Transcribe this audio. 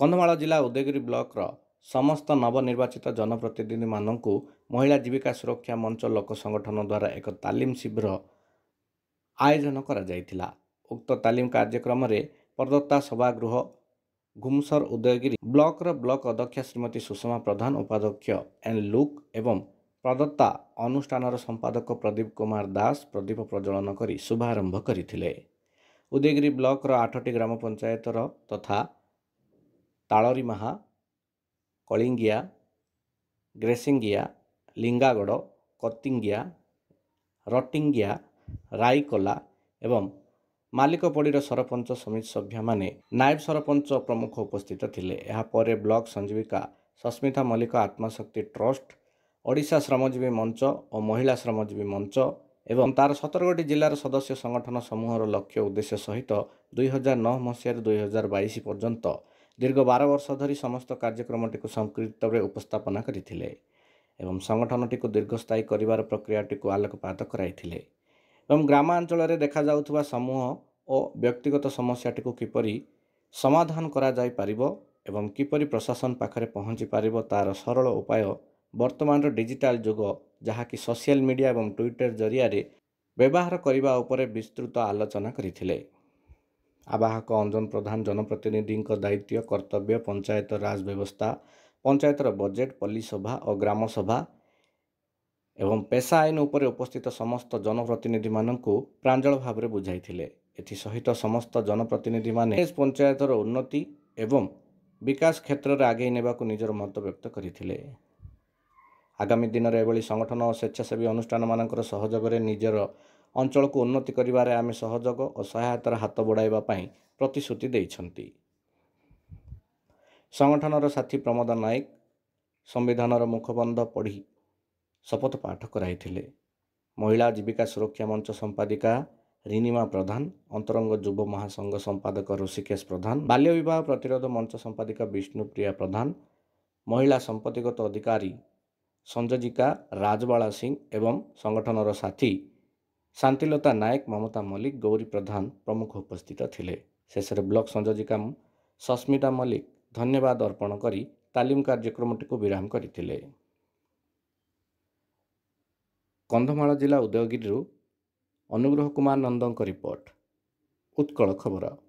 କନ୍ଧମାଳ ଜିଲ୍ଲା ଉଦୟଗିରି ବ୍ଲକର ସମସ୍ତ ନବନିର୍ବାଚିତ ଜନପ୍ରତିନିଧିମାନଙ୍କୁ ମହିଳା ଜୀବିକା ସୁରକ୍ଷା ମଞ୍ଚ ଲୋକ ସଂଗଠନ ଦ୍ୱାରା ଏକ ତାଲିମ ଶିବିର ଆୟୋଜନ କରାଯାଇଥିଲା ଉକ୍ତ ତାଲିମ କାର୍ଯ୍ୟକ୍ରମରେ ପରଦତ୍ତା ସଭାଗୃହ ଘୁମସର ଉଦୟଗିରି ବ୍ଲକର ବ୍ଲକ ଅଧ୍ୟକ୍ଷା ଶ୍ରୀମତୀ ସୁଷମା ପ୍ରଧାନ ଉପାଧ୍ୟକ୍ଷ ଏନ୍ ଲୁକ୍ ଏବଂ ପ୍ରଦତ୍ତା ଅନୁଷ୍ଠାନର ସମ୍ପାଦକ ପ୍ରଦୀପ କୁମାର ଦାସ ପ୍ରଦୀପ ପ୍ରଜ୍ୱଳନ କରି ଶୁଭାରମ୍ଭ କରିଥିଲେ ଉଦୟଗିରି ବ୍ଲକର ଆଠଟି ଗ୍ରାମ ପଞ୍ଚାୟତର ତଥା ତାଳରିମାହା କଳିଙ୍ଗିଆ ଗ୍ରେସିଙ୍ଗିଆ ଲିଙ୍ଗାଗଡ଼ କତିଙ୍ଗିଆ ରଟିଙ୍ଗିଆ ରାଇକଲା ଏବଂ ମାଲିକପଡ଼ିର ସରପଞ୍ଚ ସମିତି ସଭ୍ୟମାନେ ନାୟବ ସରପଞ୍ଚ ପ୍ରମୁଖ ଉପସ୍ଥିତ ଥିଲେ ଏହାପରେ ବ୍ଲକ ସଞ୍ଜୀବିକା ସସ୍ମିତା ମଲ୍ଲିକ ଆତ୍ମଶକ୍ତି ଟ୍ରଷ୍ଟ ଓଡ଼ିଶା ଶ୍ରମଜୀବୀ ମଞ୍ଚ ଓ ମହିଳା ଶ୍ରମଜୀବୀ ମଞ୍ଚ ଏବଂ ତାର ସତରଗୋଟି ଜିଲ୍ଲାର ସଦସ୍ୟ ସଂଗଠନ ସମୂହର ଲକ୍ଷ୍ୟ ଉଦ୍ଦେଶ୍ୟ ସହିତ ଦୁଇହଜାର ନଅ ମସିହାରୁ ଦୁଇହଜାର ବାଇଶ ପର୍ଯ୍ୟନ୍ତ ଦୀର୍ଘ ବାର ବର୍ଷ ଧରି ସମସ୍ତ କାର୍ଯ୍ୟକ୍ରମଟିକୁ ସଂକ୍ଷିପ୍ତରେ ଉପସ୍ଥାପନା କରିଥିଲେ ଏବଂ ସଂଗଠନଟିକୁ ଦୀର୍ଘସ୍ଥାୟୀ କରିବାର ପ୍ରକ୍ରିୟାଟିକୁ ଆଲୋକପାତ କରାଇଥିଲେ ଏବଂ ଗ୍ରାମାଞ୍ଚଳରେ ଦେଖାଯାଉଥିବା ସମୂହ ଓ ବ୍ୟକ୍ତିଗତ ସମସ୍ୟାଟିକୁ କିପରି ସମାଧାନ କରାଯାଇପାରିବ ଏବଂ କିପରି ପ୍ରଶାସନ ପାଖରେ ପହଞ୍ଚିପାରିବ ତା'ର ସରଳ ଉପାୟ ବର୍ତ୍ତମାନର ଡିଜିଟାଲ ଯୁଗ ଯାହାକି ସୋସିଆଲ ମିଡ଼ିଆ ଏବଂ ଟ୍ୱିଟର ଜରିଆରେ ବ୍ୟବହାର କରିବା ଉପରେ ବିସ୍ତୃତ ଆଲୋଚନା କରିଥିଲେ ଆବାହକ ଅଞ୍ଜନ ପ୍ରଧାନ ଜନପ୍ରତିନିଧିଙ୍କ ଦାୟିତ୍ୱ କର୍ତ୍ତବ୍ୟ ପଞ୍ଚାୟତ ରାଜ ବ୍ୟବସ୍ଥା ପଞ୍ଚାୟତର ବଜେଟ୍ ପଲ୍ଲୀସଭା ଓ ଗ୍ରାମସଭା ଏବଂ ପେସା ଆଇନ ଉପରେ ଉପସ୍ଥିତ ସମସ୍ତ ଜନପ୍ରତିନିଧିମାନଙ୍କୁ ପ୍ରାଞ୍ଜଳ ଭାବରେ ବୁଝାଇଥିଲେ ଏଥିସହିତ ସମସ୍ତ ଜନପ୍ରତିନିଧିମାନେ ପଞ୍ଚାୟତର ଉନ୍ନତି ଏବଂ ବିକାଶ କ୍ଷେତ୍ରରେ ଆଗେଇ ନେବାକୁ ନିଜର ମତ ବ୍ୟକ୍ତ କରିଥିଲେ ଆଗାମୀ ଦିନରେ ଏଭଳି ସଂଗଠନ ଓ ସ୍ୱେଚ୍ଛାସେବୀ ଅନୁଷ୍ଠାନମାନଙ୍କର ସହଯୋଗରେ ନିଜର ଅଞ୍ଚଳକୁ ଉନ୍ନତି କରିବାରେ ଆମେ ସହଯୋଗ ଓ ସହାୟତାର ହାତ ବଢ଼ାଇବା ପାଇଁ ପ୍ରତିଶ୍ରୁତି ଦେଇଛନ୍ତି ସଂଗଠନର ସାଥୀ ପ୍ରମୋଦ ନାୟକ ସମ୍ବିଧାନର ମୁଖବନ୍ଧ ପଢ଼ି ଶପଥ ପାଠ କରାଇଥିଲେ ମହିଳା ଜୀବିକା ସୁରକ୍ଷା ମଞ୍ଚ ସମ୍ପାଦିକା ରିନିମା ପ୍ରଧାନ ଅନ୍ତରଙ୍ଗ ଯୁବ ମହାସଂଘ ସମ୍ପାଦକ ଋଷିକେଶ ପ୍ରଧାନ ବାଲ୍ୟ ବିବାହ ପ୍ରତିରୋଧ ମଞ୍ଚ ସମ୍ପାଦିକା ବିଷ୍ଣୁପ୍ରିୟା ପ୍ରଧାନ ମହିଳା ସମ୍ପତ୍ତିଗତ ଅଧିକାରୀ ସଂଯୋଜିକା ରାଜବାଳା ସିଂ ଏବଂ ସଂଗଠନର ସାଥୀ ଶାନ୍ତିଲତା ନାୟକ ମମତା ମଲ୍ଲିକ ଗୌରୀ ପ୍ରଧାନ ପ୍ରମୁଖ ଉପସ୍ଥିତ ଥିଲେ ଶେଷରେ ବ୍ଲକ ସଂଯୋଜିକା ସସ୍ମିତା ମଲ୍ଲିକ ଧନ୍ୟବାଦ ଅର୍ପଣ କରି ତାଲିମ କାର୍ଯ୍ୟକ୍ରମଟିକୁ ବିରାମ କରିଥିଲେ କନ୍ଧମାଳ ଜିଲ୍ଲା ଉଦୟଗିରିରୁ ଅନୁଗ୍ରହ କୁମାର ନନ୍ଦଙ୍କ ରିପୋର୍ଟ ଉତ୍କଳ ଖବର